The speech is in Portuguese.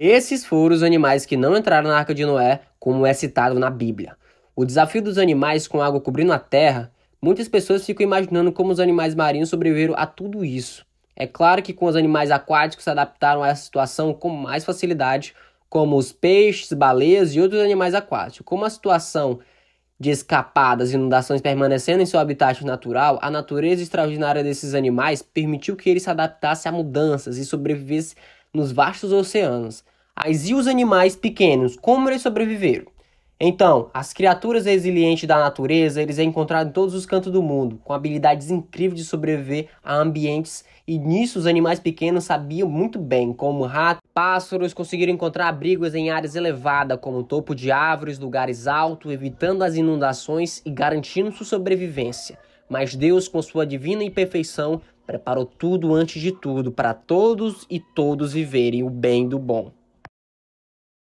Esses foram os animais que não entraram na Arca de Noé, como é citado na Bíblia. O desafio dos animais com água cobrindo a terra, muitas pessoas ficam imaginando como os animais marinhos sobreviveram a tudo isso. É claro que com os animais aquáticos se adaptaram a essa situação com mais facilidade, como os peixes, baleias e outros animais aquáticos. Como a situação de escapadas, e inundações permanecendo em seu habitat natural, a natureza extraordinária desses animais permitiu que eles se adaptassem a mudanças e sobrevivessem nos vastos oceanos. Mas e os animais pequenos? Como eles sobreviveram? Então, as criaturas resilientes da natureza, eles é encontrado em todos os cantos do mundo, com habilidades incríveis de sobreviver a ambientes, e nisso os animais pequenos sabiam muito bem, como ratos, pássaros, conseguiram encontrar abrigos em áreas elevadas, como topo de árvores, lugares altos, evitando as inundações e garantindo sua sobrevivência. Mas Deus, com sua divina imperfeição, preparou tudo antes de tudo para todos e todos viverem o bem do bom.